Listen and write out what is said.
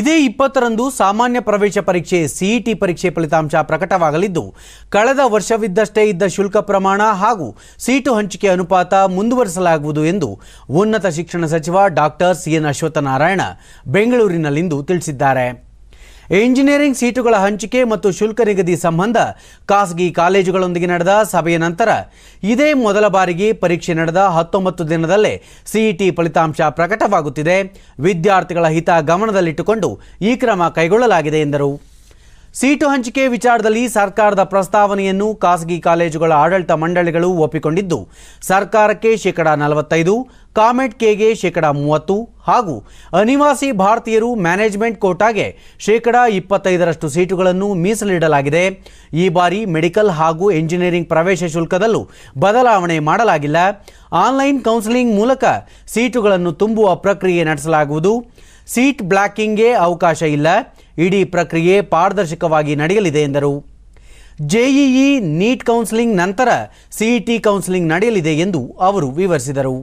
ಇದೇ ಇಪ್ಪತ್ತರಂದು ಸಾಮಾನ್ಯ ಪ್ರವೇಶ ಪರೀಕ್ಷೆ ಸಿಇಟಿ e ಪರೀಕ್ಷೆ ಫಲಿತಾಂಶ ಪ್ರಕಟವಾಗಲಿದ್ದು ಕಳೆದ ವರ್ಷವಿದ್ದಷ್ಟೇ ಇದ್ದ ಶುಲ್ಕ ಪ್ರಮಾಣ ಹಾಗೂ ಸೀಟು ಹಂಚಿಕೆ ಅನುಪಾತ ಮುಂದುವರಿಸಲಾಗುವುದು ಎಂದು ಉನ್ನತ ಶಿಕ್ಷಣ ಸಚಿವ ಡಾಕ್ಟರ್ ಸಿಎನ್ ಅಶ್ವತ್ಥನಾರಾಯಣ ಬೆಂಗಳೂರಿನಲ್ಲಿಂದು ತಿಳಿಸಿದ್ದಾರೆ ಎಂಜಿನಿಯರಿಂಗ್ ಸೀಟುಗಳ ಹಂಚಿಕೆ ಮತ್ತು ಶುಲ್ಕ ನಿಗದಿ ಸಂಬಂಧ ಖಾಸಗಿ ಕಾಲೇಜುಗಳೊಂದಿಗೆ ನಡೆದ ಸಭೆಯ ನಂತರ ಇದೇ ಮೊದಲ ಬಾರಿಗೆ ಪರೀಕ್ಷೆ ನಡೆದ ಹತ್ತೊಂಬತ್ತು ದಿನದಲ್ಲೇ ಸಿಇಟಿ ಫಲಿತಾಂಶ ಪ್ರಕಟವಾಗುತ್ತಿದೆ ವಿದ್ಯಾರ್ಥಿಗಳ ಹಿತ ಗಮನದಲ್ಲಿಟ್ಟುಕೊಂಡು ಈ ಕ್ರಮ ಕೈಗೊಳ್ಳಲಾಗಿದೆ ಎಂದರು ಸೀಟು ಹಂಚಿಕೆ ವಿಚಾರದಲ್ಲಿ ಸರ್ಕಾರದ ಪ್ರಸ್ತಾವನೆಯನ್ನು ಖಾಸಗಿ ಕಾಲೇಜುಗಳ ಆಡಳಿತ ಮಂಡಳಿಗಳು ಒಪ್ಪಿಕೊಂಡಿದ್ದು ಸರ್ಕಾರಕ್ಕೆ ಶೇಕಡಾ ನಲವತ್ತೈದು ಕಾಮೆಟ್ ಕೆಗೆ ಶೇಕಡಾ ಮೂವತ್ತು ಹಾಗೂ ಅನಿವಾಸಿ ಭಾರತೀಯರು ಮ್ಯಾನೇಜ್ಮೆಂಟ್ ಕೋಟಾಗೆ ಶೇಕಡಾ ಇಪ್ಪತ್ತೈದರಷ್ಟು ಸೀಟುಗಳನ್ನು ಮೀಸಲಿಡಲಾಗಿದೆ ಈ ಬಾರಿ ಮೆಡಿಕಲ್ ಹಾಗೂ ಎಂಜಿನಿಯರಿಂಗ್ ಪ್ರವೇಶ ಶುಲ್ಕದಲ್ಲೂ ಬದಲಾವಣೆ ಮಾಡಲಾಗಿಲ್ಲ ಆನ್ಲೈನ್ ಕೌನ್ಸಿಲಿಂಗ್ ಮೂಲಕ ಸೀಟುಗಳನ್ನು ತುಂಬುವ ಪ್ರಕ್ರಿಯೆ ನಡೆಸಲಾಗುವುದು ಸೀಟ್ ಬ್ಲಾಕಿಂಗ್ಗೆ ಅವಕಾಶ ಇಲ್ಲ ಇಡೀ ಪ್ರಕ್ರಿಯೆ ಪಾರದರ್ಶಕವಾಗಿ ನಡೆಯಲಿದೆ ಎಂದರು ಜೆಇಇ ನೀಟ್ ಕೌನ್ಸಿಲಿಂಗ್ ನಂತರ ಸಿಇಟಿ ಕೌನ್ಸಿಲಿಂಗ್ ನಡೆಯಲಿದೆ ಎಂದು ಅವರು ವಿವರಿಸಿದರು